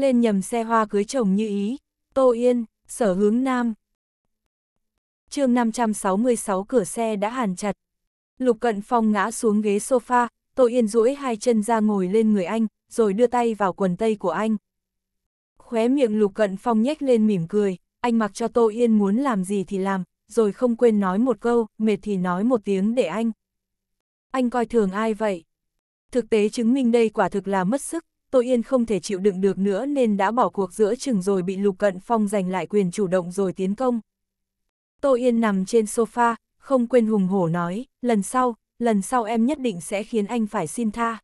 lên nhầm xe hoa cưới chồng như ý, Tô Yên, sở hướng Nam. chương 566 cửa xe đã hàn chặt. Lục Cận Phong ngã xuống ghế sofa, Tô Yên duỗi hai chân ra ngồi lên người anh, rồi đưa tay vào quần tây của anh. Khóe miệng Lục Cận Phong nhếch lên mỉm cười, anh mặc cho Tô Yên muốn làm gì thì làm, rồi không quên nói một câu, mệt thì nói một tiếng để anh. Anh coi thường ai vậy? Thực tế chứng minh đây quả thực là mất sức, Tô Yên không thể chịu đựng được nữa nên đã bỏ cuộc giữa chừng rồi bị Lục Cận Phong giành lại quyền chủ động rồi tiến công. Tô Yên nằm trên sofa, không quên hùng hổ nói, lần sau, lần sau em nhất định sẽ khiến anh phải xin tha.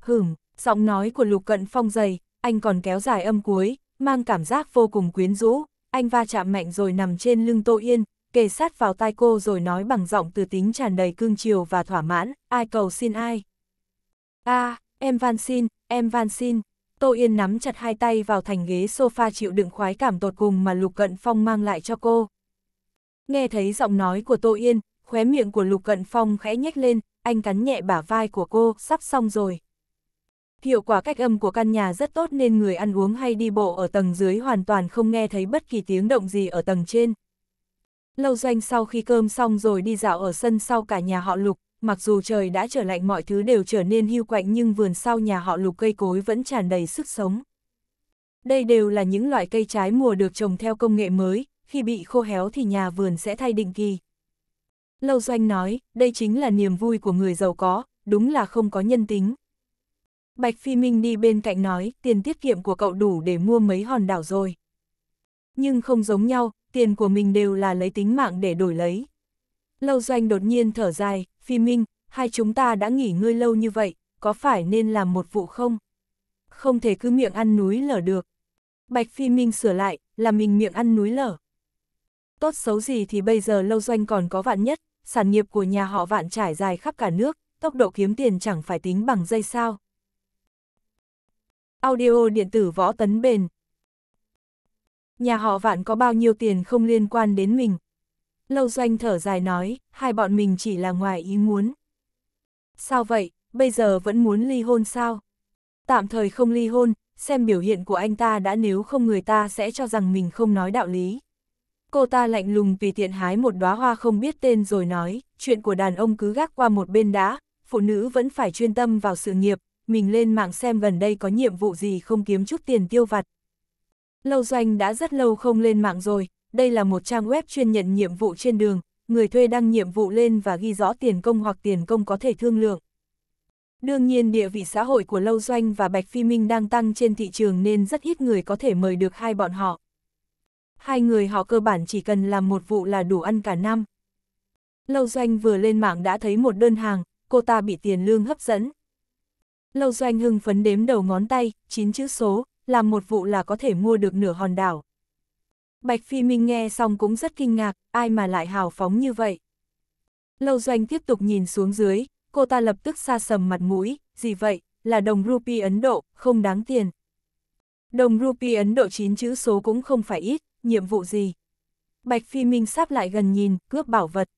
Hửm, giọng nói của Lục Cận Phong dày, anh còn kéo dài âm cuối, mang cảm giác vô cùng quyến rũ, anh va chạm mạnh rồi nằm trên lưng Tô Yên, kề sát vào tai cô rồi nói bằng giọng từ tính tràn đầy cương chiều và thỏa mãn, ai cầu xin ai. a à, Em van xin, em van xin. Tô Yên nắm chặt hai tay vào thành ghế sofa chịu đựng khoái cảm tột cùng mà Lục Cận Phong mang lại cho cô. Nghe thấy giọng nói của Tô Yên, khóe miệng của Lục Cận Phong khẽ nhếch lên, anh cắn nhẹ bả vai của cô, sắp xong rồi. Hiệu quả cách âm của căn nhà rất tốt nên người ăn uống hay đi bộ ở tầng dưới hoàn toàn không nghe thấy bất kỳ tiếng động gì ở tầng trên. Lâu doanh sau khi cơm xong rồi đi dạo ở sân sau cả nhà họ Lục, mặc dù trời đã trở lạnh mọi thứ đều trở nên hưu quạnh nhưng vườn sau nhà họ lục cây cối vẫn tràn đầy sức sống. Đây đều là những loại cây trái mùa được trồng theo công nghệ mới, khi bị khô héo thì nhà vườn sẽ thay định kỳ. Lâu Doanh nói, đây chính là niềm vui của người giàu có, đúng là không có nhân tính. Bạch Phi Minh đi bên cạnh nói, tiền tiết kiệm của cậu đủ để mua mấy hòn đảo rồi. Nhưng không giống nhau, tiền của mình đều là lấy tính mạng để đổi lấy. Lâu doanh đột nhiên thở dài, phi minh, hai chúng ta đã nghỉ ngơi lâu như vậy, có phải nên làm một vụ không? Không thể cứ miệng ăn núi lở được. Bạch phi minh sửa lại, là mình miệng ăn núi lở. Tốt xấu gì thì bây giờ lâu doanh còn có vạn nhất, sản nghiệp của nhà họ vạn trải dài khắp cả nước, tốc độ kiếm tiền chẳng phải tính bằng dây sao. Audio điện tử võ tấn bền. Nhà họ vạn có bao nhiêu tiền không liên quan đến mình, Lâu Doanh thở dài nói, hai bọn mình chỉ là ngoài ý muốn. Sao vậy, bây giờ vẫn muốn ly hôn sao? Tạm thời không ly hôn, xem biểu hiện của anh ta đã nếu không người ta sẽ cho rằng mình không nói đạo lý. Cô ta lạnh lùng vì tiện hái một đóa hoa không biết tên rồi nói, chuyện của đàn ông cứ gác qua một bên đã, phụ nữ vẫn phải chuyên tâm vào sự nghiệp, mình lên mạng xem gần đây có nhiệm vụ gì không kiếm chút tiền tiêu vặt. Lâu Doanh đã rất lâu không lên mạng rồi, đây là một trang web chuyên nhận nhiệm vụ trên đường, người thuê đăng nhiệm vụ lên và ghi rõ tiền công hoặc tiền công có thể thương lượng. Đương nhiên địa vị xã hội của Lâu Doanh và Bạch Phi Minh đang tăng trên thị trường nên rất ít người có thể mời được hai bọn họ. Hai người họ cơ bản chỉ cần làm một vụ là đủ ăn cả năm. Lâu Doanh vừa lên mạng đã thấy một đơn hàng, cô ta bị tiền lương hấp dẫn. Lâu Doanh hưng phấn đếm đầu ngón tay, chín chữ số, làm một vụ là có thể mua được nửa hòn đảo. Bạch Phi Minh nghe xong cũng rất kinh ngạc, ai mà lại hào phóng như vậy. Lâu doanh tiếp tục nhìn xuống dưới, cô ta lập tức xa sầm mặt mũi, gì vậy, là đồng rupee Ấn Độ, không đáng tiền. Đồng rupee Ấn Độ 9 chữ số cũng không phải ít, nhiệm vụ gì. Bạch Phi Minh sắp lại gần nhìn, cướp bảo vật.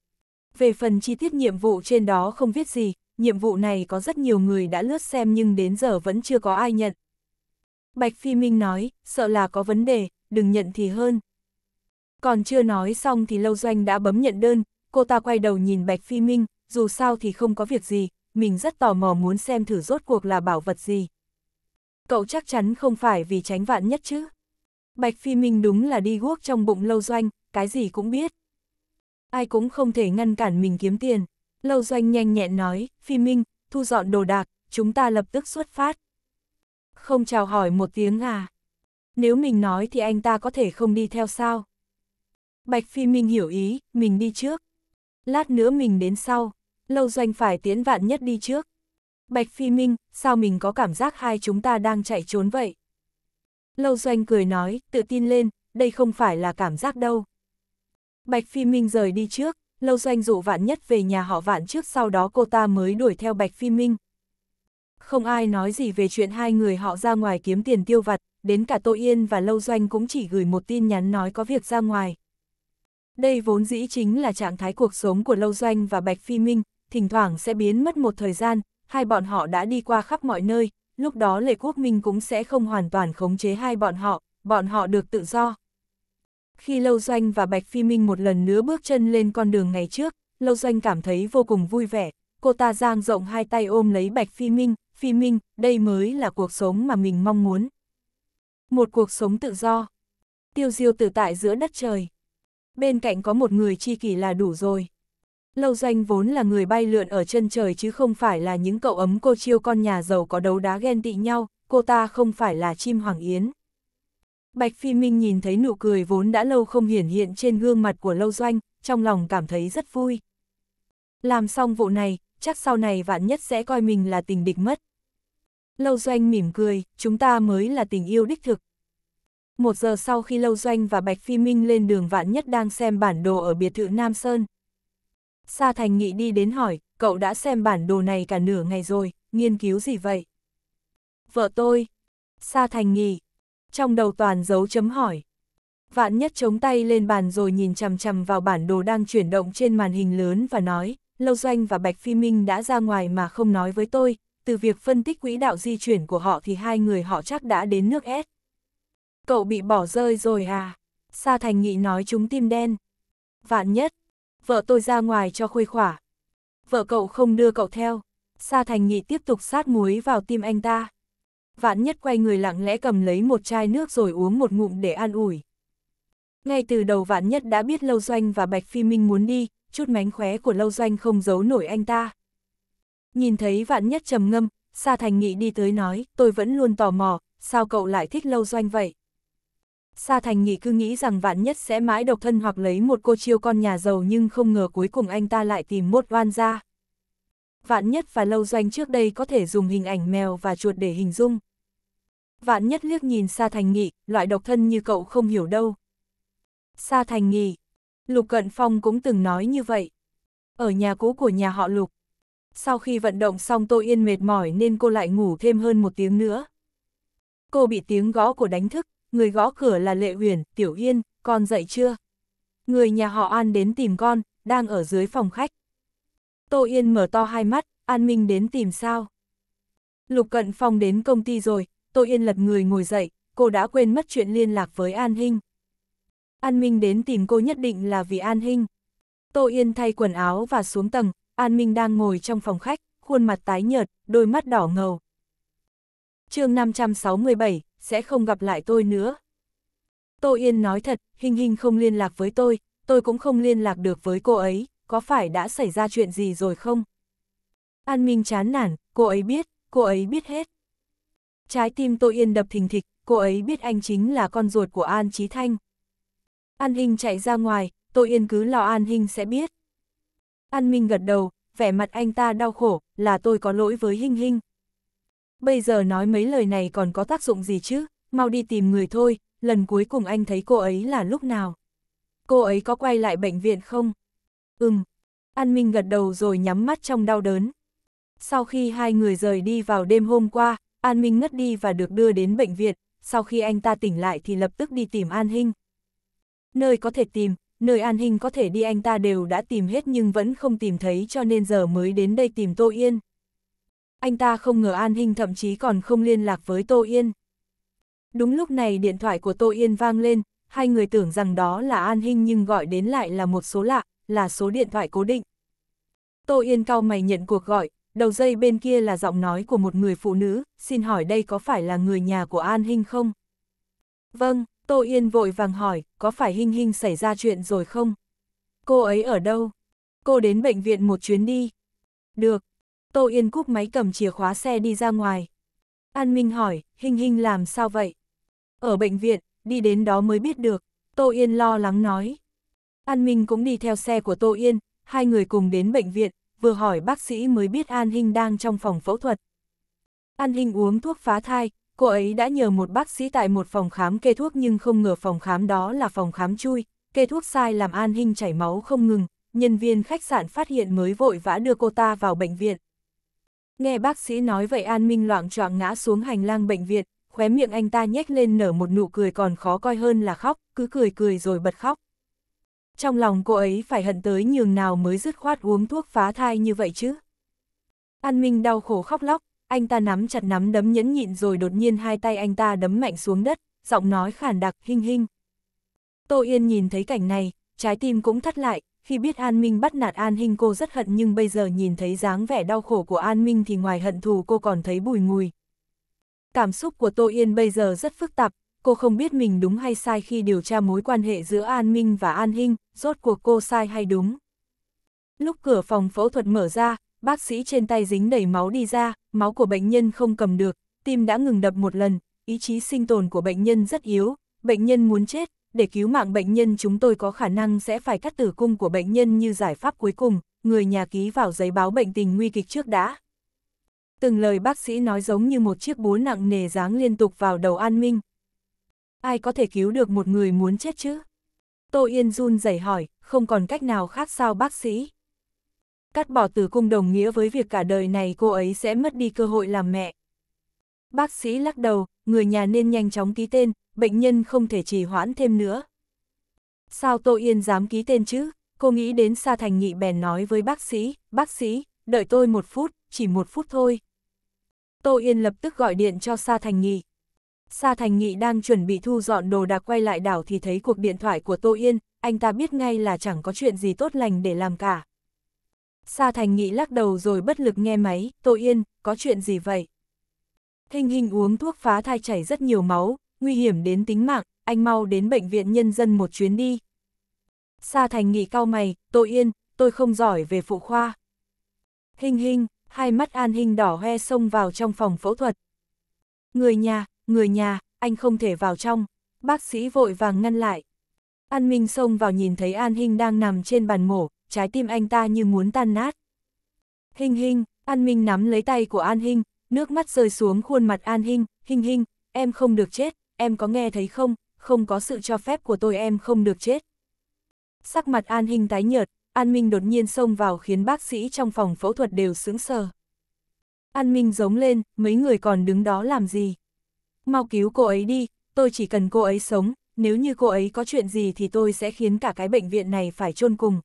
Về phần chi tiết nhiệm vụ trên đó không viết gì, nhiệm vụ này có rất nhiều người đã lướt xem nhưng đến giờ vẫn chưa có ai nhận. Bạch Phi Minh nói, sợ là có vấn đề, đừng nhận thì hơn. Còn chưa nói xong thì Lâu Doanh đã bấm nhận đơn, cô ta quay đầu nhìn Bạch Phi Minh, dù sao thì không có việc gì, mình rất tò mò muốn xem thử rốt cuộc là bảo vật gì. Cậu chắc chắn không phải vì tránh vạn nhất chứ. Bạch Phi Minh đúng là đi guốc trong bụng Lâu Doanh, cái gì cũng biết. Ai cũng không thể ngăn cản mình kiếm tiền. Lâu Doanh nhanh nhẹn nói, Phi Minh, thu dọn đồ đạc, chúng ta lập tức xuất phát. Không chào hỏi một tiếng à. Nếu mình nói thì anh ta có thể không đi theo sao? Bạch Phi Minh hiểu ý, mình đi trước. Lát nữa mình đến sau, lâu doanh phải tiến vạn nhất đi trước. Bạch Phi Minh, sao mình có cảm giác hai chúng ta đang chạy trốn vậy? Lâu doanh cười nói, tự tin lên, đây không phải là cảm giác đâu. Bạch Phi Minh rời đi trước, lâu doanh dụ vạn nhất về nhà họ vạn trước sau đó cô ta mới đuổi theo Bạch Phi Minh. Không ai nói gì về chuyện hai người họ ra ngoài kiếm tiền tiêu vặt, đến cả Tô Yên và Lâu Doanh cũng chỉ gửi một tin nhắn nói có việc ra ngoài. Đây vốn dĩ chính là trạng thái cuộc sống của Lâu Doanh và Bạch Phi Minh, thỉnh thoảng sẽ biến mất một thời gian, hai bọn họ đã đi qua khắp mọi nơi, lúc đó lê Quốc Minh cũng sẽ không hoàn toàn khống chế hai bọn họ, bọn họ được tự do. Khi Lâu Doanh và Bạch Phi Minh một lần nữa bước chân lên con đường ngày trước, Lâu Doanh cảm thấy vô cùng vui vẻ, cô ta giang rộng hai tay ôm lấy Bạch Phi Minh, Phi Minh, đây mới là cuộc sống mà mình mong muốn. Một cuộc sống tự do, tiêu diêu tự tại giữa đất trời bên cạnh có một người chi kỷ là đủ rồi. Lâu danh vốn là người bay lượn ở chân trời chứ không phải là những cậu ấm cô chiêu con nhà giàu có đấu đá ghen tị nhau, cô ta không phải là chim hoàng yến. Bạch Phi Minh nhìn thấy nụ cười vốn đã lâu không hiển hiện trên gương mặt của Lâu Doanh, trong lòng cảm thấy rất vui. Làm xong vụ này, chắc sau này vạn nhất sẽ coi mình là tình địch mất. Lâu Doanh mỉm cười, chúng ta mới là tình yêu đích thực một giờ sau khi Lâu Doanh và Bạch Phi Minh lên đường Vạn Nhất đang xem bản đồ ở biệt thự Nam Sơn. Sa Thành Nghị đi đến hỏi, cậu đã xem bản đồ này cả nửa ngày rồi, nghiên cứu gì vậy? Vợ tôi. Sa Thành Nghị. Trong đầu toàn dấu chấm hỏi. Vạn Nhất chống tay lên bàn rồi nhìn chằm chằm vào bản đồ đang chuyển động trên màn hình lớn và nói, Lâu Doanh và Bạch Phi Minh đã ra ngoài mà không nói với tôi, từ việc phân tích quỹ đạo di chuyển của họ thì hai người họ chắc đã đến nước S cậu bị bỏ rơi rồi à? Sa Thành Nghị nói chúng tim đen. Vạn nhất, vợ tôi ra ngoài cho khuây khỏa. Vợ cậu không đưa cậu theo. Sa Thành Nghị tiếp tục sát muối vào tim anh ta. Vạn nhất quay người lặng lẽ cầm lấy một chai nước rồi uống một ngụm để an ủi. Ngay từ đầu Vạn Nhất đã biết Lâu Doanh và Bạch Phi Minh muốn đi, chút mánh khóe của Lâu Doanh không giấu nổi anh ta. Nhìn thấy Vạn Nhất trầm ngâm, Sa Thành Nghị đi tới nói, tôi vẫn luôn tò mò, sao cậu lại thích Lâu Doanh vậy? Sa Thành Nghị cứ nghĩ rằng vạn nhất sẽ mãi độc thân hoặc lấy một cô chiêu con nhà giàu nhưng không ngờ cuối cùng anh ta lại tìm một oan ra. Vạn nhất và lâu doanh trước đây có thể dùng hình ảnh mèo và chuột để hình dung. Vạn nhất liếc nhìn Sa Thành Nghị, loại độc thân như cậu không hiểu đâu. Sa Thành Nghị, Lục Cận Phong cũng từng nói như vậy. Ở nhà cũ của nhà họ Lục. Sau khi vận động xong Tô Yên mệt mỏi nên cô lại ngủ thêm hơn một tiếng nữa. Cô bị tiếng gõ của đánh thức, người gõ cửa là Lệ Huyền, Tiểu Yên, con dậy chưa? Người nhà họ An đến tìm con, đang ở dưới phòng khách. Tô Yên mở to hai mắt, An Minh đến tìm sao? Lục Cận Phong đến công ty rồi, Tô Yên lật người ngồi dậy, cô đã quên mất chuyện liên lạc với An Hinh. An Minh đến tìm cô nhất định là vì An Hinh. Tô Yên thay quần áo và xuống tầng, An Minh đang ngồi trong phòng khách, khuôn mặt tái nhợt, đôi mắt đỏ ngầu. chương 567, sẽ không gặp lại tôi nữa. Tô Yên nói thật, Hình Hình không liên lạc với tôi, tôi cũng không liên lạc được với cô ấy, có phải đã xảy ra chuyện gì rồi không? An Minh chán nản, cô ấy biết, cô ấy biết hết. Trái tim Tô Yên đập thình thịch, cô ấy biết anh chính là con ruột của An Chí Thanh. An Hinh chạy ra ngoài, Tô Yên cứ lo An Hinh sẽ biết. An Minh gật đầu, vẻ mặt anh ta đau khổ, là tôi có lỗi với Hinh Hinh bây giờ nói mấy lời này còn có tác dụng gì chứ, mau đi tìm người thôi, lần cuối cùng anh thấy cô ấy là lúc nào. Cô ấy có quay lại bệnh viện không? Ừm. An Minh gật đầu rồi nhắm mắt trong đau đớn. Sau khi hai người rời đi vào đêm hôm qua, An Minh ngất đi và được đưa đến bệnh viện, sau khi anh ta tỉnh lại thì lập tức đi tìm An Hinh. Nơi có thể tìm, nơi An Hinh có thể đi anh ta đều đã tìm hết nhưng vẫn không tìm thấy cho nên giờ mới đến đây tìm Tô Yên anh ta không ngờ An Hinh thậm chí còn không liên lạc với Tô Yên. Đúng lúc này điện thoại của Tô Yên vang lên, hai người tưởng rằng đó là An Hinh nhưng gọi đến lại là một số lạ, là số điện thoại cố định. Tô Yên cao mày nhận cuộc gọi, đầu dây bên kia là giọng nói của một người phụ nữ, xin hỏi đây có phải là người nhà của An Hinh không? Vâng, Tô Yên vội vàng hỏi, có phải Hinh Hinh xảy ra chuyện rồi không? Cô ấy ở đâu? Cô đến bệnh viện một chuyến đi. Được, Tô Yên cúp máy cầm chìa khóa xe đi ra ngoài. An Minh hỏi, Hinh Hinh làm sao vậy? Ở bệnh viện, đi đến đó mới biết được, Tô Yên lo lắng nói. An Minh cũng đi theo xe của Tô Yên, hai người cùng đến bệnh viện, vừa hỏi bác sĩ mới biết An Hinh đang trong phòng phẫu thuật. An Hinh uống thuốc phá thai, cô ấy đã nhờ một bác sĩ tại một phòng khám kê thuốc nhưng không ngờ phòng khám đó là phòng khám chui, kê thuốc sai làm An Hinh chảy máu không ngừng, nhân viên khách sạn phát hiện mới vội vã đưa cô ta vào bệnh viện. Nghe bác sĩ nói vậy An Minh loạn choạng ngã xuống hành lang bệnh viện, khóe miệng anh ta nhếch lên nở một nụ cười còn khó coi hơn là khóc, cứ cười cười rồi bật khóc. Trong lòng cô ấy phải hận tới nhường nào mới dứt khoát uống thuốc phá thai như vậy chứ. An Minh đau khổ khóc lóc, anh ta nắm chặt nắm đấm nhẫn nhịn rồi đột nhiên hai tay anh ta đấm mạnh xuống đất, giọng nói khản đặc, hinh hinh. Tô Yên nhìn thấy cảnh này, trái tim cũng thắt lại, khi biết An Minh bắt nạt An Hinh cô rất hận nhưng bây giờ nhìn thấy dáng vẻ đau khổ của An Minh thì ngoài hận thù cô còn thấy bùi ngùi. Cảm xúc của Tô Yên bây giờ rất phức tạp, cô không biết mình đúng hay sai khi điều tra mối quan hệ giữa An Minh và An Hinh, rốt cuộc cô sai hay đúng. Lúc cửa phòng phẫu thuật mở ra, bác sĩ trên tay dính đầy máu đi ra, máu của bệnh nhân không cầm được, tim đã ngừng đập một lần, ý chí sinh tồn của bệnh nhân rất yếu, bệnh nhân muốn chết, để cứu mạng bệnh nhân chúng tôi có khả năng sẽ phải cắt tử cung của bệnh nhân như giải pháp cuối cùng, người nhà ký vào giấy báo bệnh tình nguy kịch trước đã. Từng lời bác sĩ nói giống như một chiếc búa nặng nề giáng liên tục vào đầu An Minh. Ai có thể cứu được một người muốn chết chứ? Tô Yên run rẩy hỏi, không còn cách nào khác sao bác sĩ? Cắt bỏ tử cung đồng nghĩa với việc cả đời này cô ấy sẽ mất đi cơ hội làm mẹ. Bác sĩ lắc đầu, người nhà nên nhanh chóng ký tên, bệnh nhân không thể trì hoãn thêm nữa. Sao Tô Yên dám ký tên chứ? Cô nghĩ đến Sa Thành Nghị bèn nói với bác sĩ, bác sĩ, đợi tôi một phút, chỉ một phút thôi. Tô Yên lập tức gọi điện cho Sa Thành Nghị. Sa Thành Nghị đang chuẩn bị thu dọn đồ đạc quay lại đảo thì thấy cuộc điện thoại của Tô Yên, anh ta biết ngay là chẳng có chuyện gì tốt lành để làm cả. Sa Thành Nghị lắc đầu rồi bất lực nghe máy, Tô Yên, có chuyện gì vậy? Thinh hình uống thuốc phá thai chảy rất nhiều máu, nguy hiểm đến tính mạng, anh mau đến bệnh viện nhân dân một chuyến đi. Sa Thành nghị cao mày, tội yên, tôi không giỏi về phụ khoa. Hình hình, hai mắt an hình đỏ hoe xông vào trong phòng phẫu thuật. Người nhà, người nhà, anh không thể vào trong, bác sĩ vội vàng ngăn lại. An Minh xông vào nhìn thấy An Hinh đang nằm trên bàn mổ, trái tim anh ta như muốn tan nát. Hinh Hinh, An Minh nắm lấy tay của An Hinh, Nước mắt rơi xuống khuôn mặt An Hinh, Hinh Hinh, em không được chết, em có nghe thấy không, không có sự cho phép của tôi em không được chết. Sắc mặt An Hinh tái nhợt, An Minh đột nhiên xông vào khiến bác sĩ trong phòng phẫu thuật đều sững sờ. An Minh giống lên, mấy người còn đứng đó làm gì? Mau cứu cô ấy đi, tôi chỉ cần cô ấy sống, nếu như cô ấy có chuyện gì thì tôi sẽ khiến cả cái bệnh viện này phải chôn cùng.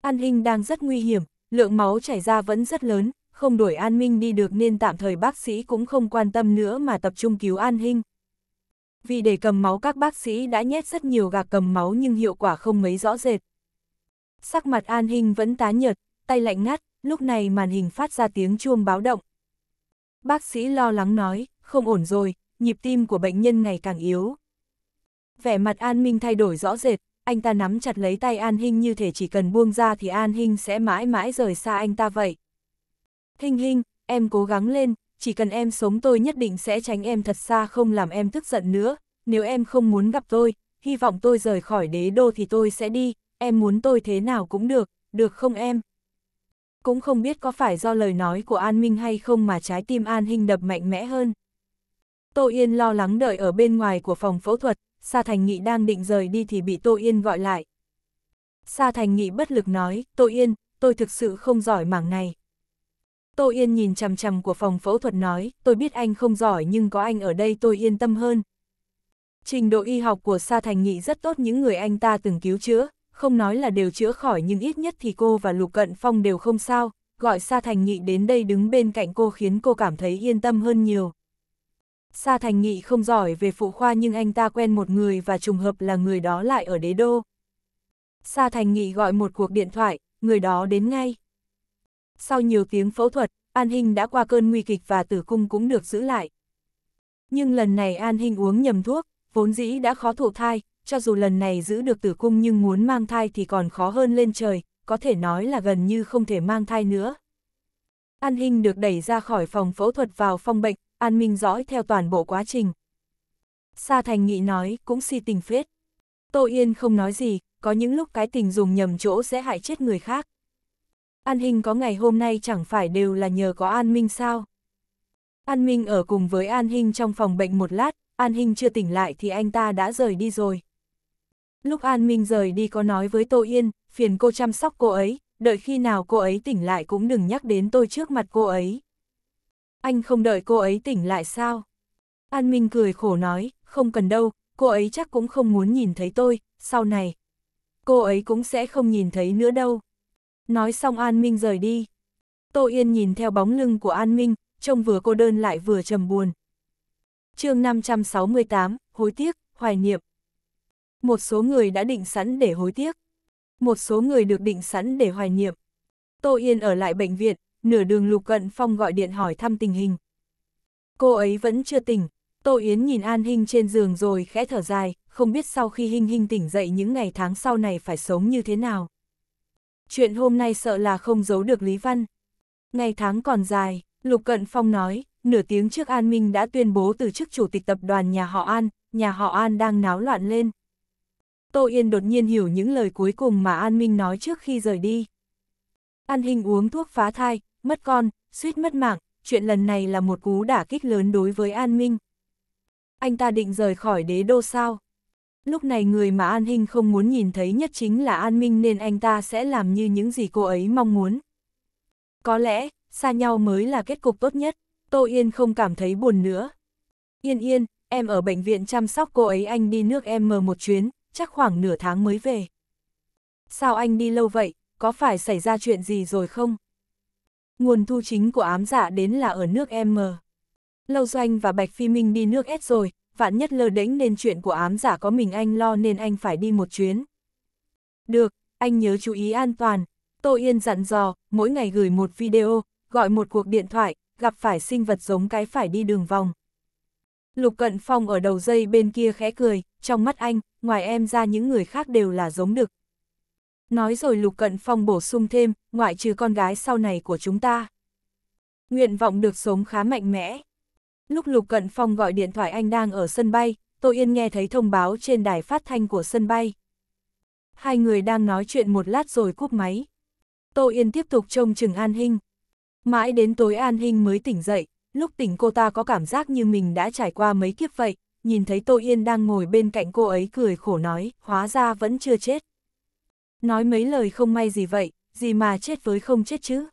An Hinh đang rất nguy hiểm, lượng máu chảy ra vẫn rất lớn, không đuổi An Minh đi được nên tạm thời bác sĩ cũng không quan tâm nữa mà tập trung cứu An Hinh. Vì để cầm máu các bác sĩ đã nhét rất nhiều gạc cầm máu nhưng hiệu quả không mấy rõ rệt. Sắc mặt An Hinh vẫn tá nhợt, tay lạnh ngắt, lúc này màn hình phát ra tiếng chuông báo động. Bác sĩ lo lắng nói, không ổn rồi, nhịp tim của bệnh nhân ngày càng yếu. Vẻ mặt An Minh thay đổi rõ rệt, anh ta nắm chặt lấy tay An Hinh như thể chỉ cần buông ra thì An Hinh sẽ mãi mãi rời xa anh ta vậy. Hình Hinh, em cố gắng lên, chỉ cần em sống tôi nhất định sẽ tránh em thật xa không làm em tức giận nữa, nếu em không muốn gặp tôi, hy vọng tôi rời khỏi đế đô thì tôi sẽ đi, em muốn tôi thế nào cũng được, được không em? Cũng không biết có phải do lời nói của An Minh hay không mà trái tim An Hinh đập mạnh mẽ hơn. Tô Yên lo lắng đợi ở bên ngoài của phòng phẫu thuật, Sa Thành Nghị đang định rời đi thì bị Tô Yên gọi lại. Sa Thành Nghị bất lực nói, Tô Yên, tôi thực sự không giỏi mảng này. Tô Yên nhìn chằm chằm của phòng phẫu thuật nói, tôi biết anh không giỏi nhưng có anh ở đây tôi yên tâm hơn. Trình độ y học của Sa Thành Nghị rất tốt những người anh ta từng cứu chữa, không nói là đều chữa khỏi nhưng ít nhất thì cô và Lục Cận Phong đều không sao, gọi Sa Thành Nghị đến đây đứng bên cạnh cô khiến cô cảm thấy yên tâm hơn nhiều. Sa Thành Nghị không giỏi về phụ khoa nhưng anh ta quen một người và trùng hợp là người đó lại ở đế đô. Sa Thành Nghị gọi một cuộc điện thoại, người đó đến ngay sau nhiều tiếng phẫu thuật, An Hinh đã qua cơn nguy kịch và tử cung cũng được giữ lại. Nhưng lần này An Hinh uống nhầm thuốc, vốn dĩ đã khó thụ thai, cho dù lần này giữ được tử cung nhưng muốn mang thai thì còn khó hơn lên trời, có thể nói là gần như không thể mang thai nữa. An Hinh được đẩy ra khỏi phòng phẫu thuật vào phòng bệnh, An Minh dõi theo toàn bộ quá trình. Sa Thành Nghị nói, cũng si tình phết. Tô Yên không nói gì, có những lúc cái tình dùng nhầm chỗ sẽ hại chết người khác. An Hình có ngày hôm nay chẳng phải đều là nhờ có An Minh sao? An Minh ở cùng với An Hình trong phòng bệnh một lát, An Hình chưa tỉnh lại thì anh ta đã rời đi rồi. Lúc An Minh rời đi có nói với Tô Yên, phiền cô chăm sóc cô ấy, đợi khi nào cô ấy tỉnh lại cũng đừng nhắc đến tôi trước mặt cô ấy. Anh không đợi cô ấy tỉnh lại sao? An Minh cười khổ nói, không cần đâu, cô ấy chắc cũng không muốn nhìn thấy tôi, sau này. Cô ấy cũng sẽ không nhìn thấy nữa đâu. Nói xong An Minh rời đi. Tô Yên nhìn theo bóng lưng của An Minh, trông vừa cô đơn lại vừa trầm buồn. chương 568, hối tiếc, hoài niệm. Một số người đã định sẵn để hối tiếc. Một số người được định sẵn để hoài niệm. Tô Yên ở lại bệnh viện, nửa đường Lục Cận Phong gọi điện hỏi thăm tình hình. Cô ấy vẫn chưa tỉnh, Tô Yến nhìn An Hinh trên giường rồi khẽ thở dài, không biết sau khi Hinh Hinh tỉnh dậy những ngày tháng sau này phải sống như thế nào chuyện hôm nay sợ là không giấu được Lý Văn. Ngày tháng còn dài, Lục Cận Phong nói, nửa tiếng trước An Minh đã tuyên bố từ chức chủ tịch tập đoàn nhà họ An, nhà họ An đang náo loạn lên. Tô Yên đột nhiên hiểu những lời cuối cùng mà An Minh nói trước khi rời đi. An Hình uống thuốc phá thai, mất con, suýt mất mạng, chuyện lần này là một cú đả kích lớn đối với An Minh. Anh ta định rời khỏi đế đô sao? Lúc này người mà An Hinh không muốn nhìn thấy nhất chính là An Minh nên anh ta sẽ làm như những gì cô ấy mong muốn. Có lẽ, xa nhau mới là kết cục tốt nhất, Tô Yên không cảm thấy buồn nữa. Yên yên, em ở bệnh viện chăm sóc cô ấy anh đi nước em mờ một chuyến, chắc khoảng nửa tháng mới về. Sao anh đi lâu vậy, có phải xảy ra chuyện gì rồi không? Nguồn thu chính của ám giả dạ đến là ở nước em M. Lâu Doanh và Bạch Phi Minh đi nước S rồi, vạn nhất lơ đễnh nên chuyện của ám giả có mình anh lo nên anh phải đi một chuyến. Được, anh nhớ chú ý an toàn. Tô Yên dặn dò, mỗi ngày gửi một video, gọi một cuộc điện thoại, gặp phải sinh vật giống cái phải đi đường vòng. Lục Cận Phong ở đầu dây bên kia khẽ cười, trong mắt anh, ngoài em ra những người khác đều là giống đực. Nói rồi Lục Cận Phong bổ sung thêm, ngoại trừ con gái sau này của chúng ta. Nguyện vọng được sống khá mạnh mẽ. Lúc Lục Cận Phong gọi điện thoại anh đang ở sân bay, Tô Yên nghe thấy thông báo trên đài phát thanh của sân bay. Hai người đang nói chuyện một lát rồi cúp máy. Tô Yên tiếp tục trông chừng An Hinh. Mãi đến tối An Hinh mới tỉnh dậy, lúc tỉnh cô ta có cảm giác như mình đã trải qua mấy kiếp vậy, nhìn thấy Tô Yên đang ngồi bên cạnh cô ấy cười khổ nói, hóa ra vẫn chưa chết. Nói mấy lời không may gì vậy, gì mà chết với không chết chứ.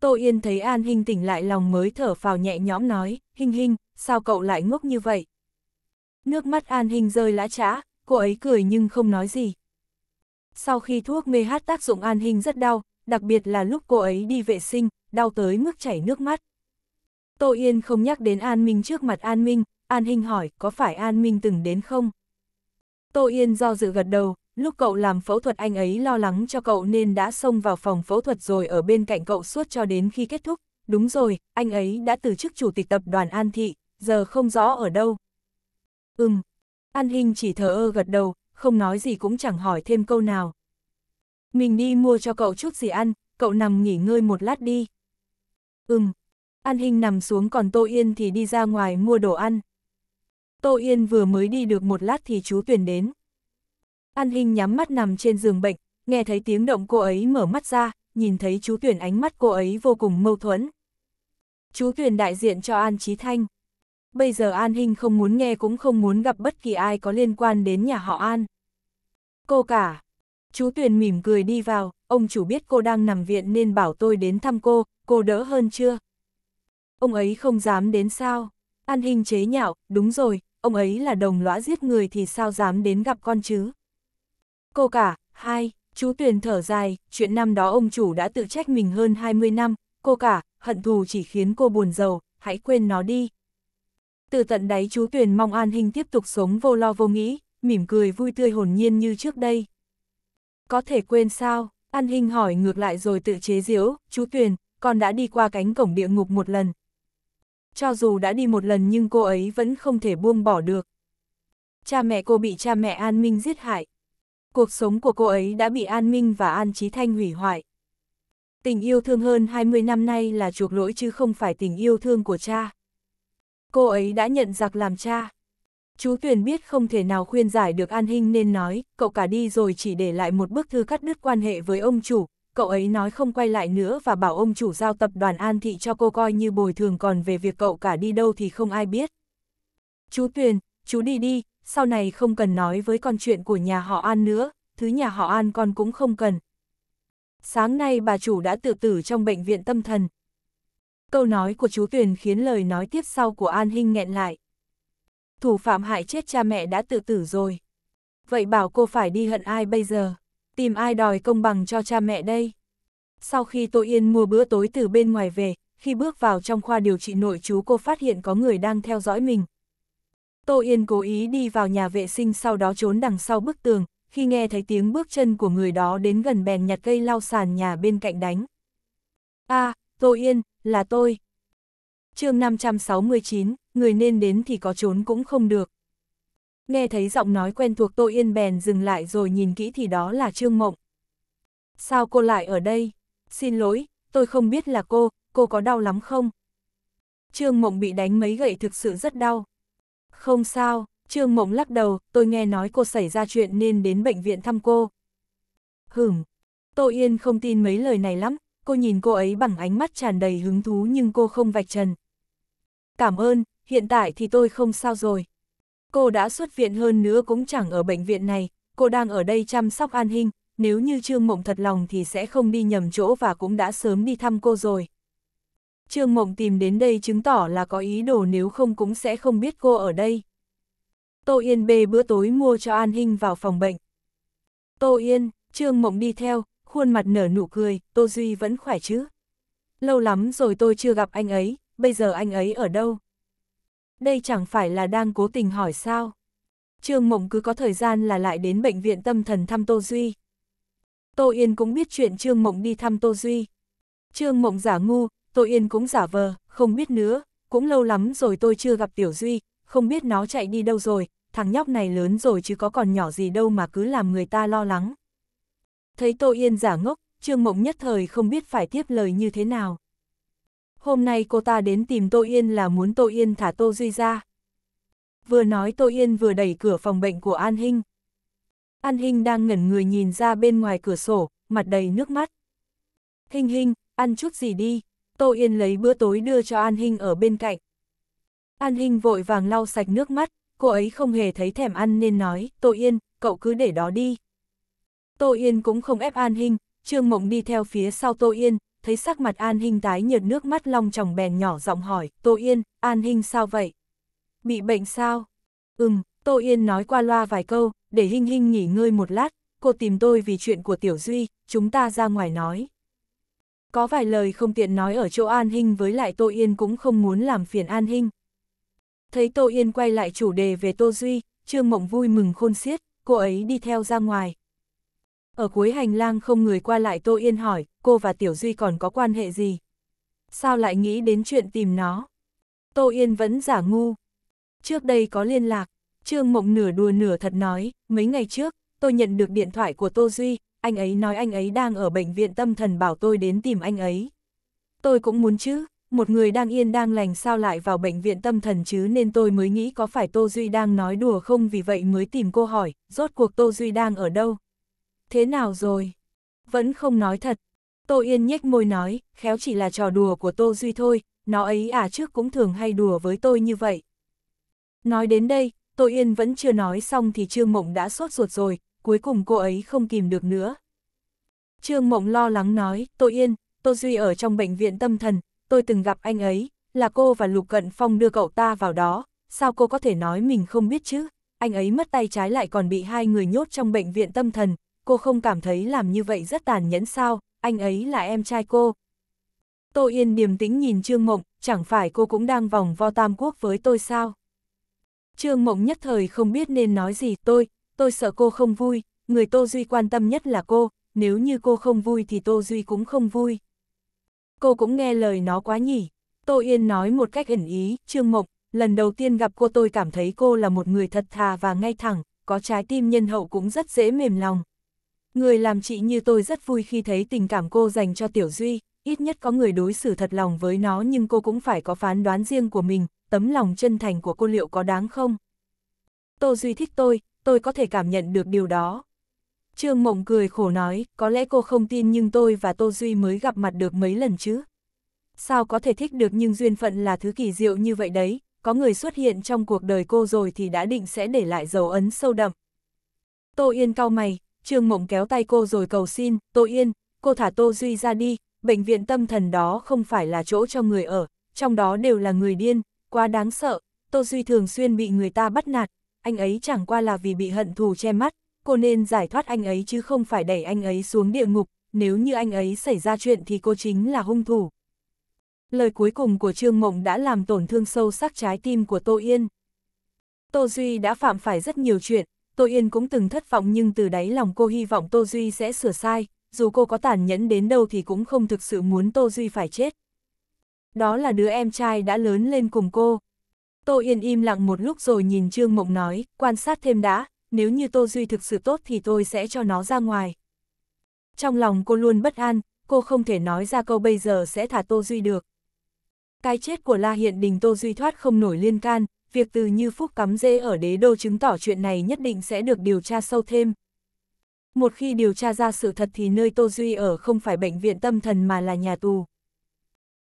Tô Yên thấy An Hinh tỉnh lại lòng mới thở phào nhẹ nhõm nói, Hinh Hinh, sao cậu lại ngốc như vậy? Nước mắt An Hinh rơi lã trã, cô ấy cười nhưng không nói gì. Sau khi thuốc mê hát tác dụng An Hinh rất đau, đặc biệt là lúc cô ấy đi vệ sinh, đau tới mức chảy nước mắt. Tô Yên không nhắc đến An Minh trước mặt An Minh, An Hinh hỏi có phải An Minh từng đến không? Tô Yên do dự gật đầu, Lúc cậu làm phẫu thuật anh ấy lo lắng cho cậu nên đã xông vào phòng phẫu thuật rồi ở bên cạnh cậu suốt cho đến khi kết thúc. Đúng rồi, anh ấy đã từ chức chủ tịch tập đoàn An Thị, giờ không rõ ở đâu. Ừm, An Hinh chỉ thờ ơ gật đầu, không nói gì cũng chẳng hỏi thêm câu nào. Mình đi mua cho cậu chút gì ăn, cậu nằm nghỉ ngơi một lát đi. Ừm, An Hinh nằm xuống còn Tô Yên thì đi ra ngoài mua đồ ăn. Tô Yên vừa mới đi được một lát thì chú Tuyền đến. An Hinh nhắm mắt nằm trên giường bệnh, nghe thấy tiếng động cô ấy mở mắt ra, nhìn thấy chú Tuyển ánh mắt cô ấy vô cùng mâu thuẫn. Chú Tuyển đại diện cho An Chí Thanh. Bây giờ An Hinh không muốn nghe cũng không muốn gặp bất kỳ ai có liên quan đến nhà họ An. Cô cả. Chú Tuyền mỉm cười đi vào, ông chủ biết cô đang nằm viện nên bảo tôi đến thăm cô, cô đỡ hơn chưa? Ông ấy không dám đến sao? An Hinh chế nhạo, đúng rồi, ông ấy là đồng lõa giết người thì sao dám đến gặp con chứ? cô cả, hai, chú Tuyền thở dài, chuyện năm đó ông chủ đã tự trách mình hơn 20 năm, cô cả, hận thù chỉ khiến cô buồn giàu, hãy quên nó đi. Từ tận đáy chú Tuyền mong An Hinh tiếp tục sống vô lo vô nghĩ, mỉm cười vui tươi hồn nhiên như trước đây. Có thể quên sao? An Hinh hỏi ngược lại rồi tự chế giễu, chú Tuyền, con đã đi qua cánh cổng địa ngục một lần. Cho dù đã đi một lần nhưng cô ấy vẫn không thể buông bỏ được. Cha mẹ cô bị cha mẹ An Minh giết hại, cuộc sống của cô ấy đã bị An Minh và An Trí Thanh hủy hoại. Tình yêu thương hơn 20 năm nay là chuộc lỗi chứ không phải tình yêu thương của cha. Cô ấy đã nhận giặc làm cha. Chú Tuyền biết không thể nào khuyên giải được An Hinh nên nói, cậu cả đi rồi chỉ để lại một bức thư cắt đứt quan hệ với ông chủ, cậu ấy nói không quay lại nữa và bảo ông chủ giao tập đoàn An Thị cho cô coi như bồi thường còn về việc cậu cả đi đâu thì không ai biết. Chú Tuyền, chú đi đi, sau này không cần nói với con chuyện của nhà họ An nữa, thứ nhà họ An con cũng không cần. Sáng nay bà chủ đã tự tử trong bệnh viện tâm thần. Câu nói của chú Tuyền khiến lời nói tiếp sau của An Hinh nghẹn lại. Thủ phạm hại chết cha mẹ đã tự tử rồi. Vậy bảo cô phải đi hận ai bây giờ? Tìm ai đòi công bằng cho cha mẹ đây? Sau khi Tô Yên mua bữa tối từ bên ngoài về, khi bước vào trong khoa điều trị nội chú cô phát hiện có người đang theo dõi mình. Tô Yên cố ý đi vào nhà vệ sinh sau đó trốn đằng sau bức tường, khi nghe thấy tiếng bước chân của người đó đến gần bèn nhặt cây lau sàn nhà bên cạnh đánh. a à, Tô Yên, là tôi. chương 569, người nên đến thì có trốn cũng không được. Nghe thấy giọng nói quen thuộc Tô Yên bèn dừng lại rồi nhìn kỹ thì đó là Trương Mộng. Sao cô lại ở đây? Xin lỗi, tôi không biết là cô, cô có đau lắm không? Trương Mộng bị đánh mấy gậy thực sự rất đau, không sao, Trương Mộng lắc đầu, tôi nghe nói cô xảy ra chuyện nên đến bệnh viện thăm cô. Hửm, Tô Yên không tin mấy lời này lắm, cô nhìn cô ấy bằng ánh mắt tràn đầy hứng thú nhưng cô không vạch trần. Cảm ơn, hiện tại thì tôi không sao rồi. Cô đã xuất viện hơn nữa cũng chẳng ở bệnh viện này, cô đang ở đây chăm sóc an hình, nếu như Trương Mộng thật lòng thì sẽ không đi nhầm chỗ và cũng đã sớm đi thăm cô rồi. Trương Mộng tìm đến đây chứng tỏ là có ý đồ nếu không cũng sẽ không biết cô ở đây. Tô Yên bê bữa tối mua cho An Hinh vào phòng bệnh. Tô Yên, Trương Mộng đi theo, khuôn mặt nở nụ cười, Tô Duy vẫn khỏe chứ. Lâu lắm rồi tôi chưa gặp anh ấy, bây giờ anh ấy ở đâu? Đây chẳng phải là đang cố tình hỏi sao? Trương Mộng cứ có thời gian là lại đến bệnh viện tâm thần thăm Tô Duy. Tô Yên cũng biết chuyện Trương Mộng đi thăm Tô Duy. Trương Mộng giả ngu, Tô Yên cũng giả vờ, không biết nữa, cũng lâu lắm rồi tôi chưa gặp Tiểu Duy, không biết nó chạy đi đâu rồi, thằng nhóc này lớn rồi chứ có còn nhỏ gì đâu mà cứ làm người ta lo lắng. Thấy Tô Yên giả ngốc, Trương Mộng nhất thời không biết phải tiếp lời như thế nào. Hôm nay cô ta đến tìm Tô Yên là muốn Tô Yên thả Tô Duy ra. Vừa nói Tô Yên vừa đẩy cửa phòng bệnh của An Hinh. An Hinh đang ngẩn người nhìn ra bên ngoài cửa sổ, mặt đầy nước mắt. Hinh Hinh, ăn chút gì đi. Tô Yên lấy bữa tối đưa cho An Hinh ở bên cạnh. An Hinh vội vàng lau sạch nước mắt, cô ấy không hề thấy thèm ăn nên nói, Tô Yên, cậu cứ để đó đi. Tô Yên cũng không ép An Hinh, Trương Mộng đi theo phía sau Tô Yên, thấy sắc mặt An Hinh tái nhợt nước mắt long tròng bèn nhỏ giọng hỏi, Tô Yên, An Hinh sao vậy? Bị bệnh sao? Ừm, Tô Yên nói qua loa vài câu, để Hinh Hinh nghỉ ngơi một lát, cô tìm tôi vì chuyện của Tiểu Duy, chúng ta ra ngoài nói. Có vài lời không tiện nói ở chỗ An Hinh với lại Tô Yên cũng không muốn làm phiền An Hinh. Thấy Tô Yên quay lại chủ đề về Tô Duy, Trương Mộng vui mừng khôn xiết, cô ấy đi theo ra ngoài. Ở cuối hành lang không người qua lại Tô Yên hỏi, cô và Tiểu Duy còn có quan hệ gì? Sao lại nghĩ đến chuyện tìm nó? Tô Yên vẫn giả ngu. Trước đây có liên lạc, Trương Mộng nửa đùa nửa thật nói, mấy ngày trước, tôi nhận được điện thoại của Tô Duy, anh ấy nói anh ấy đang ở bệnh viện tâm thần bảo tôi đến tìm anh ấy. Tôi cũng muốn chứ, một người đang yên đang lành sao lại vào bệnh viện tâm thần chứ nên tôi mới nghĩ có phải Tô Duy đang nói đùa không vì vậy mới tìm cô hỏi, rốt cuộc Tô Duy đang ở đâu? Thế nào rồi? Vẫn không nói thật. Tô Yên nhếch môi nói, khéo chỉ là trò đùa của Tô Duy thôi, nó ấy à trước cũng thường hay đùa với tôi như vậy. Nói đến đây, Tô Yên vẫn chưa nói xong thì Trương Mộng đã sốt ruột rồi, cuối cùng cô ấy không kìm được nữa. Trương Mộng lo lắng nói, Tô Yên, Tô Duy ở trong bệnh viện tâm thần, tôi từng gặp anh ấy, là cô và Lục Cận Phong đưa cậu ta vào đó, sao cô có thể nói mình không biết chứ, anh ấy mất tay trái lại còn bị hai người nhốt trong bệnh viện tâm thần, cô không cảm thấy làm như vậy rất tàn nhẫn sao, anh ấy là em trai cô. Tô Yên điềm tĩnh nhìn Trương Mộng, chẳng phải cô cũng đang vòng vo tam quốc với tôi sao? Trương Mộng nhất thời không biết nên nói gì tôi, tôi sợ cô không vui, người Tô Duy quan tâm nhất là cô, nếu như cô không vui thì Tô Duy cũng không vui. Cô cũng nghe lời nó quá nhỉ, Tô Yên nói một cách ẩn ý, Trương Mộc, lần đầu tiên gặp cô tôi cảm thấy cô là một người thật thà và ngay thẳng, có trái tim nhân hậu cũng rất dễ mềm lòng. Người làm chị như tôi rất vui khi thấy tình cảm cô dành cho Tiểu Duy, ít nhất có người đối xử thật lòng với nó nhưng cô cũng phải có phán đoán riêng của mình, tấm lòng chân thành của cô liệu có đáng không? Tô Duy thích tôi, tôi có thể cảm nhận được điều đó. Trương Mộng cười khổ nói, có lẽ cô không tin nhưng tôi và Tô Duy mới gặp mặt được mấy lần chứ. Sao có thể thích được nhưng duyên phận là thứ kỳ diệu như vậy đấy, có người xuất hiện trong cuộc đời cô rồi thì đã định sẽ để lại dấu ấn sâu đậm. Tô Yên cau mày, Trương Mộng kéo tay cô rồi cầu xin, Tô Yên, cô thả Tô Duy ra đi, bệnh viện tâm thần đó không phải là chỗ cho người ở, trong đó đều là người điên, quá đáng sợ, Tô Duy thường xuyên bị người ta bắt nạt, anh ấy chẳng qua là vì bị hận thù che mắt, cô nên giải thoát anh ấy chứ không phải đẩy anh ấy xuống địa ngục, nếu như anh ấy xảy ra chuyện thì cô chính là hung thủ. Lời cuối cùng của Trương Mộng đã làm tổn thương sâu sắc trái tim của Tô Yên. Tô Duy đã phạm phải rất nhiều chuyện, Tô Yên cũng từng thất vọng nhưng từ đáy lòng cô hy vọng Tô Duy sẽ sửa sai, dù cô có tàn nhẫn đến đâu thì cũng không thực sự muốn Tô Duy phải chết. Đó là đứa em trai đã lớn lên cùng cô, Tô Yên im lặng một lúc rồi nhìn Trương Mộng nói, quan sát thêm đã, nếu như Tô Duy thực sự tốt thì tôi sẽ cho nó ra ngoài. Trong lòng cô luôn bất an, cô không thể nói ra câu bây giờ sẽ thả Tô Duy được. Cái chết của La Hiện Đình Tô Duy thoát không nổi liên can, việc từ như phúc cắm dê ở đế đô chứng tỏ chuyện này nhất định sẽ được điều tra sâu thêm. Một khi điều tra ra sự thật thì nơi Tô Duy ở không phải bệnh viện tâm thần mà là nhà tù.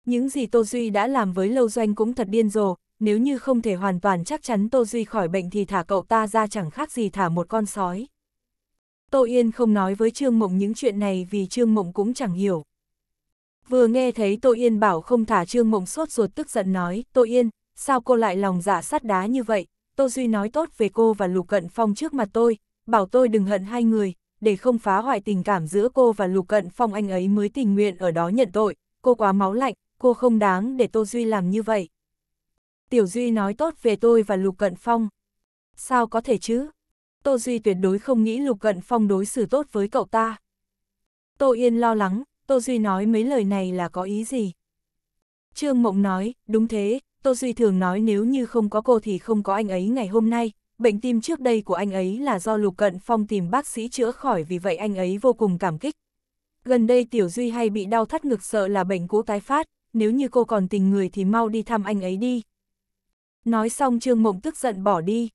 Những gì Tô Duy đã làm với Lâu Doanh cũng thật điên rồ, nếu như không thể hoàn toàn chắc chắn Tô Duy khỏi bệnh thì thả cậu ta ra chẳng khác gì thả một con sói. Tô Yên không nói với Trương Mộng những chuyện này vì Trương Mộng cũng chẳng hiểu. Vừa nghe thấy Tô Yên bảo không thả Trương Mộng sốt ruột tức giận nói, Tô Yên, sao cô lại lòng dạ sắt đá như vậy? Tô Duy nói tốt về cô và Lục Cận Phong trước mặt tôi, bảo tôi đừng hận hai người, để không phá hoại tình cảm giữa cô và Lục Cận Phong anh ấy mới tình nguyện ở đó nhận tội, cô quá máu lạnh, cô không đáng để Tô Duy làm như vậy. Tiểu Duy nói tốt về tôi và Lục Cận Phong. Sao có thể chứ? Tô Duy tuyệt đối không nghĩ Lục Cận Phong đối xử tốt với cậu ta. Tô Yên lo lắng, Tô Duy nói mấy lời này là có ý gì? Trương Mộng nói, đúng thế, Tô Duy thường nói nếu như không có cô thì không có anh ấy ngày hôm nay. Bệnh tim trước đây của anh ấy là do Lục Cận Phong tìm bác sĩ chữa khỏi vì vậy anh ấy vô cùng cảm kích. Gần đây Tiểu Duy hay bị đau thắt ngực sợ là bệnh cũ tái phát, nếu như cô còn tình người thì mau đi thăm anh ấy đi, Nói xong Trương Mộng tức giận bỏ đi.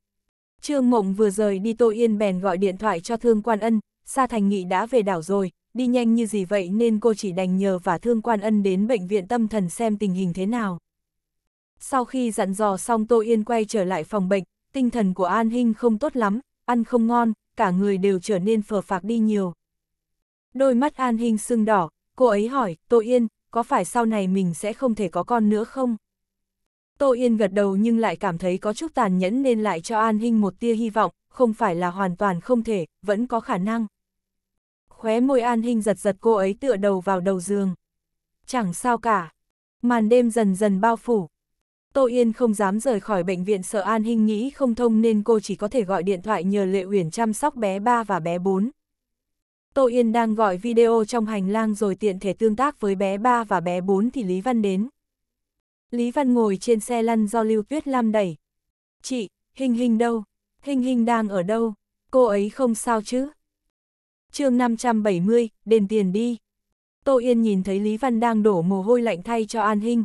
Trương Mộng vừa rời đi Tô Yên bèn gọi điện thoại cho Thương Quan Ân, Sa Thành Nghị đã về đảo rồi, đi nhanh như gì vậy nên cô chỉ đành nhờ và Thương Quan Ân đến bệnh viện tâm thần xem tình hình thế nào. Sau khi dặn dò xong Tô Yên quay trở lại phòng bệnh, tinh thần của An Hinh không tốt lắm, ăn không ngon, cả người đều trở nên phờ phạc đi nhiều. Đôi mắt An Hinh sưng đỏ, cô ấy hỏi, Tô Yên, có phải sau này mình sẽ không thể có con nữa không? Tô Yên gật đầu nhưng lại cảm thấy có chút tàn nhẫn nên lại cho An Hinh một tia hy vọng, không phải là hoàn toàn không thể, vẫn có khả năng. Khóe môi An Hinh giật giật cô ấy tựa đầu vào đầu giường. Chẳng sao cả. Màn đêm dần dần bao phủ. Tô Yên không dám rời khỏi bệnh viện sợ An Hinh nghĩ không thông nên cô chỉ có thể gọi điện thoại nhờ Lệ Uyển chăm sóc bé ba và bé bốn. Tô Yên đang gọi video trong hành lang rồi tiện thể tương tác với bé ba và bé bốn thì Lý Văn đến. Lý Văn ngồi trên xe lăn do Lưu Tuyết Lam đẩy. Chị, Hình Hình đâu? Hình Hình đang ở đâu? Cô ấy không sao chứ? chương 570, đền tiền đi. Tô Yên nhìn thấy Lý Văn đang đổ mồ hôi lạnh thay cho An Hinh.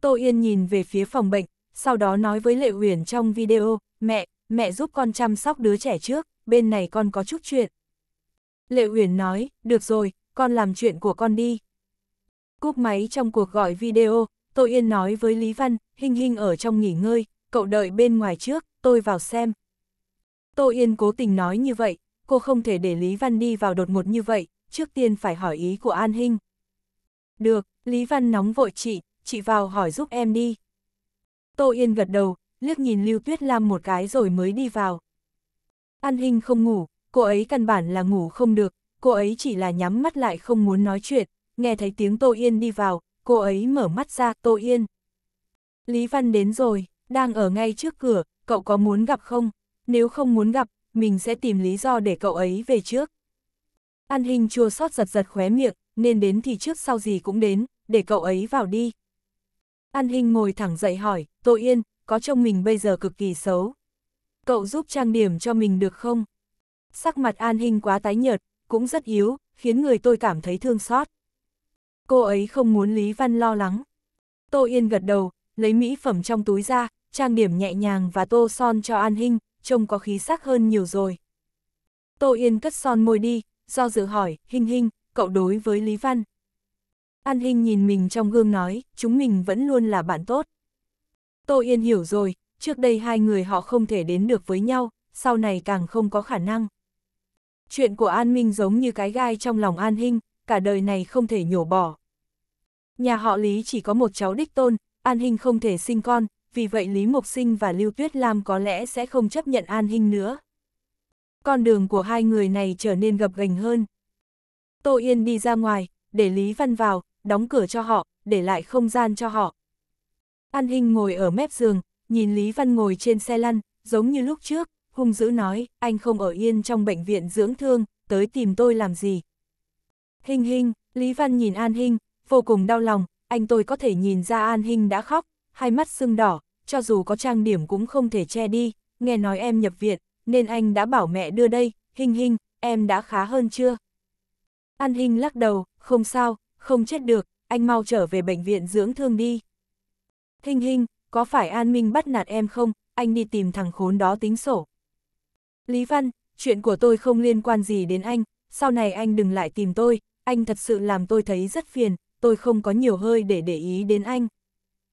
Tô Yên nhìn về phía phòng bệnh, sau đó nói với Lệ Uyển trong video, mẹ, mẹ giúp con chăm sóc đứa trẻ trước, bên này con có chút chuyện. Lệ Uyển nói, được rồi, con làm chuyện của con đi. Cúp máy trong cuộc gọi video, Tô Yên nói với Lý Văn, Hinh Hinh ở trong nghỉ ngơi, cậu đợi bên ngoài trước, tôi vào xem. Tô Yên cố tình nói như vậy, cô không thể để Lý Văn đi vào đột ngột như vậy, trước tiên phải hỏi ý của An Hinh. Được, Lý Văn nóng vội chị, chị vào hỏi giúp em đi. Tô Yên gật đầu, liếc nhìn Lưu Tuyết Lam một cái rồi mới đi vào. An Hinh không ngủ, cô ấy căn bản là ngủ không được, cô ấy chỉ là nhắm mắt lại không muốn nói chuyện, nghe thấy tiếng Tô Yên đi vào, cô ấy mở mắt ra, Tô Yên. Lý Văn đến rồi, đang ở ngay trước cửa, cậu có muốn gặp không? Nếu không muốn gặp, mình sẽ tìm lý do để cậu ấy về trước. An hình chua xót giật giật khóe miệng, nên đến thì trước sau gì cũng đến, để cậu ấy vào đi. An hình ngồi thẳng dậy hỏi, Tô Yên, có trông mình bây giờ cực kỳ xấu. Cậu giúp trang điểm cho mình được không? Sắc mặt an hình quá tái nhợt, cũng rất yếu, khiến người tôi cảm thấy thương xót cô ấy không muốn Lý Văn lo lắng. Tô Yên gật đầu, lấy mỹ phẩm trong túi ra, trang điểm nhẹ nhàng và tô son cho An Hinh, trông có khí sắc hơn nhiều rồi. Tô Yên cất son môi đi, do dự hỏi, Hinh Hinh, cậu đối với Lý Văn. An Hinh nhìn mình trong gương nói, chúng mình vẫn luôn là bạn tốt. Tô Yên hiểu rồi, trước đây hai người họ không thể đến được với nhau, sau này càng không có khả năng. Chuyện của An Minh giống như cái gai trong lòng An Hinh, cả đời này không thể nhổ bỏ. Nhà họ Lý chỉ có một cháu đích tôn, An Hinh không thể sinh con, vì vậy Lý Mộc Sinh và Lưu Tuyết Lam có lẽ sẽ không chấp nhận An Hinh nữa. Con đường của hai người này trở nên gập ghềnh hơn. Tô Yên đi ra ngoài, để Lý Văn vào, đóng cửa cho họ, để lại không gian cho họ. An Hinh ngồi ở mép giường, nhìn Lý Văn ngồi trên xe lăn, giống như lúc trước, hung dữ nói, anh không ở yên trong bệnh viện dưỡng thương, tới tìm tôi làm gì, Hình hình, Lý Văn nhìn An Hinh, vô cùng đau lòng, anh tôi có thể nhìn ra An Hinh đã khóc, hai mắt sưng đỏ, cho dù có trang điểm cũng không thể che đi, nghe nói em nhập viện, nên anh đã bảo mẹ đưa đây, Hình hình, em đã khá hơn chưa? An Hinh lắc đầu, không sao, không chết được, anh mau trở về bệnh viện dưỡng thương đi. Hình hình, có phải An Minh bắt nạt em không, anh đi tìm thằng khốn đó tính sổ. Lý Văn, chuyện của tôi không liên quan gì đến anh, sau này anh đừng lại tìm tôi, anh thật sự làm tôi thấy rất phiền, tôi không có nhiều hơi để để ý đến anh.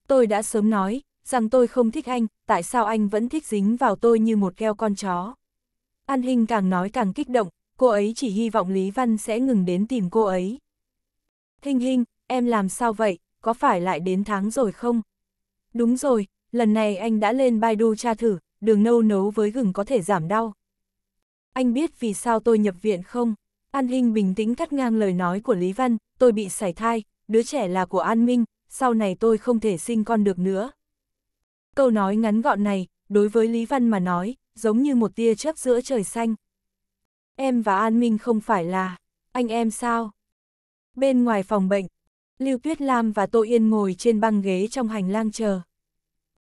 Tôi đã sớm nói, rằng tôi không thích anh, tại sao anh vẫn thích dính vào tôi như một keo con chó. An Hinh càng nói càng kích động, cô ấy chỉ hy vọng Lý Văn sẽ ngừng đến tìm cô ấy. Hinh Hinh, em làm sao vậy, có phải lại đến tháng rồi không? Đúng rồi, lần này anh đã lên Baidu tra thử, đường nâu nấu với gừng có thể giảm đau. Anh biết vì sao tôi nhập viện không? An Hinh bình tĩnh cắt ngang lời nói của Lý Văn, tôi bị sảy thai, đứa trẻ là của An Minh, sau này tôi không thể sinh con được nữa. Câu nói ngắn gọn này, đối với Lý Văn mà nói, giống như một tia chớp giữa trời xanh. Em và An Minh không phải là anh em sao? Bên ngoài phòng bệnh, Lưu Tuyết Lam và Tô Yên ngồi trên băng ghế trong hành lang chờ.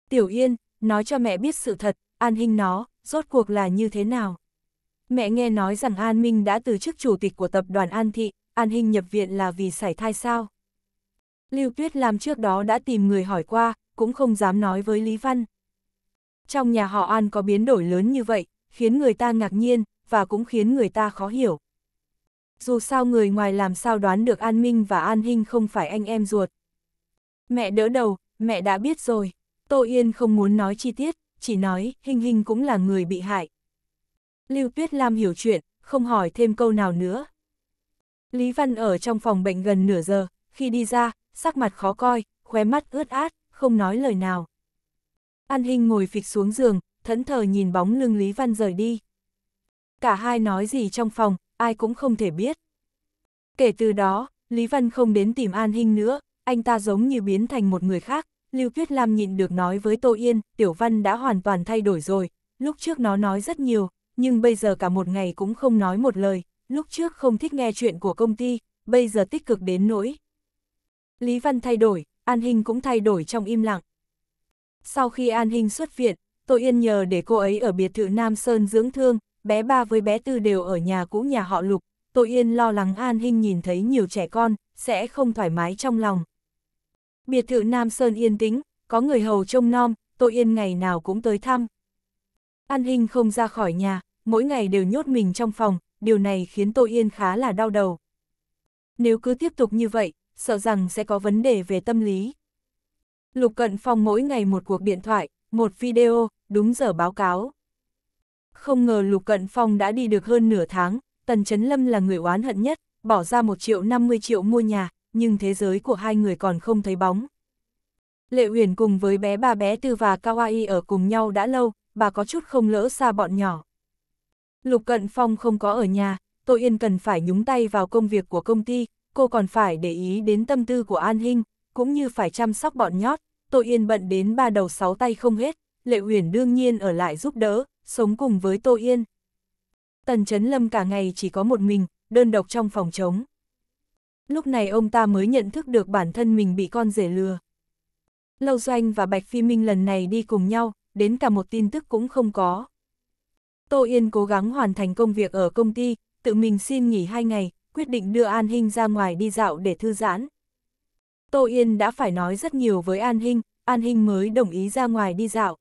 Tiểu Yên, nói cho mẹ biết sự thật, An Hinh nó, rốt cuộc là như thế nào? Mẹ nghe nói rằng An Minh đã từ chức chủ tịch của tập đoàn An Thị, An Hinh nhập viện là vì sảy thai sao? Lưu Tuyết Lam trước đó đã tìm người hỏi qua, cũng không dám nói với Lý Văn. Trong nhà họ An có biến đổi lớn như vậy, khiến người ta ngạc nhiên, và cũng khiến người ta khó hiểu. Dù sao người ngoài làm sao đoán được An Minh và An Hinh không phải anh em ruột. Mẹ đỡ đầu, mẹ đã biết rồi. Tô Yên không muốn nói chi tiết, chỉ nói Hinh Hinh cũng là người bị hại. Lưu Tuyết Lam hiểu chuyện, không hỏi thêm câu nào nữa. Lý Văn ở trong phòng bệnh gần nửa giờ, khi đi ra, sắc mặt khó coi, khóe mắt ướt át, không nói lời nào. An Hinh ngồi phịch xuống giường, thẫn thờ nhìn bóng lưng Lý Văn rời đi. Cả hai nói gì trong phòng, ai cũng không thể biết. Kể từ đó, Lý Văn không đến tìm An Hinh nữa, anh ta giống như biến thành một người khác. Lưu Tuyết Lam nhịn được nói với Tô Yên, Tiểu Văn đã hoàn toàn thay đổi rồi, lúc trước nó nói rất nhiều, nhưng bây giờ cả một ngày cũng không nói một lời, lúc trước không thích nghe chuyện của công ty, bây giờ tích cực đến nỗi. Lý Văn thay đổi, An Hinh cũng thay đổi trong im lặng. Sau khi An Hinh xuất viện, Tô Yên nhờ để cô ấy ở biệt thự Nam Sơn dưỡng thương, bé ba với bé tư đều ở nhà cũ nhà họ Lục, Tô Yên lo lắng An Hinh nhìn thấy nhiều trẻ con, sẽ không thoải mái trong lòng. Biệt thự Nam Sơn yên tĩnh, có người hầu trông nom, Tô Yên ngày nào cũng tới thăm. An Hinh không ra khỏi nhà, mỗi ngày đều nhốt mình trong phòng, điều này khiến Tô Yên khá là đau đầu. Nếu cứ tiếp tục như vậy, sợ rằng sẽ có vấn đề về tâm lý. Lục Cận Phong mỗi ngày một cuộc điện thoại, một video, đúng giờ báo cáo. Không ngờ Lục Cận Phong đã đi được hơn nửa tháng, Tần Chấn Lâm là người oán hận nhất, bỏ ra 1 triệu 50 triệu mua nhà, nhưng thế giới của hai người còn không thấy bóng. Lệ Uyển cùng với bé ba bé Tư và Kawaii ở cùng nhau đã lâu, bà có chút không lỡ xa bọn nhỏ. Lục Cận Phong không có ở nhà, Tô Yên cần phải nhúng tay vào công việc của công ty, cô còn phải để ý đến tâm tư của An Hinh, cũng như phải chăm sóc bọn nhót, Tô Yên bận đến ba đầu sáu tay không hết, Lệ Uyển đương nhiên ở lại giúp đỡ, sống cùng với Tô Yên. Tần Chấn Lâm cả ngày chỉ có một mình, đơn độc trong phòng trống. Lúc này ông ta mới nhận thức được bản thân mình bị con rể lừa. Lâu Doanh và Bạch Phi Minh lần này đi cùng nhau, đến cả một tin tức cũng không có. Tô Yên cố gắng hoàn thành công việc ở công ty, tự mình xin nghỉ hai ngày, quyết định đưa An Hinh ra ngoài đi dạo để thư giãn. Tô Yên đã phải nói rất nhiều với An Hinh, An Hinh mới đồng ý ra ngoài đi dạo.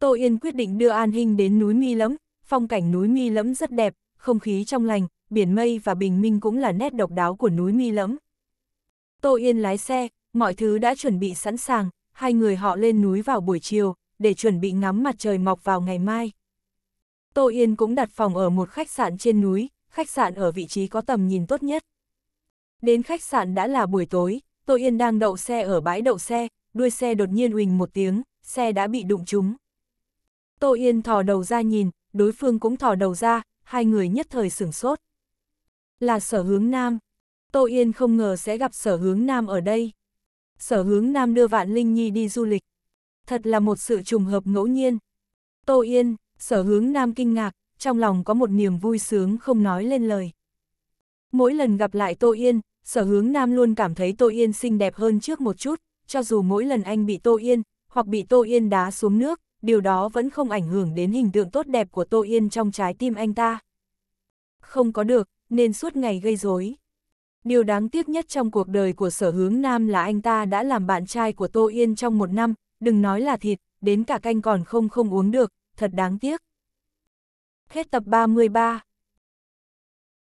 Tô Yên quyết định đưa An Hinh đến núi Mi Lẫm, phong cảnh núi Mi Lẫm rất đẹp, không khí trong lành, biển mây và bình minh cũng là nét độc đáo của núi Mi Lẫm. Tô Yên lái xe, mọi thứ đã chuẩn bị sẵn sàng, hai người họ lên núi vào buổi chiều, để chuẩn bị ngắm mặt trời mọc vào ngày mai. Tô Yên cũng đặt phòng ở một khách sạn trên núi, khách sạn ở vị trí có tầm nhìn tốt nhất. Đến khách sạn đã là buổi tối, Tô Yên đang đậu xe ở bãi đậu xe, đuôi xe đột nhiên huỳnh một tiếng, xe đã bị đụng trúng. Tô Yên thò đầu ra nhìn, đối phương cũng thò đầu ra, hai người nhất thời sửng sốt. Là sở hướng nam. Tô Yên không ngờ sẽ gặp sở hướng nam ở đây. Sở hướng nam đưa Vạn Linh Nhi đi du lịch, thật là một sự trùng hợp ngẫu nhiên. Tô Yên, sở hướng nam kinh ngạc, trong lòng có một niềm vui sướng không nói lên lời. Mỗi lần gặp lại Tô Yên, sở hướng nam luôn cảm thấy Tô Yên xinh đẹp hơn trước một chút, cho dù mỗi lần anh bị Tô Yên, hoặc bị Tô Yên đá xuống nước, điều đó vẫn không ảnh hưởng đến hình tượng tốt đẹp của Tô Yên trong trái tim anh ta. Không có được, nên suốt ngày gây rối. Điều đáng tiếc nhất trong cuộc đời của sở hướng nam là anh ta đã làm bạn trai của Tô Yên trong một năm, đừng nói là thịt, đến cả canh còn không không uống được, thật đáng tiếc. Hết tập 33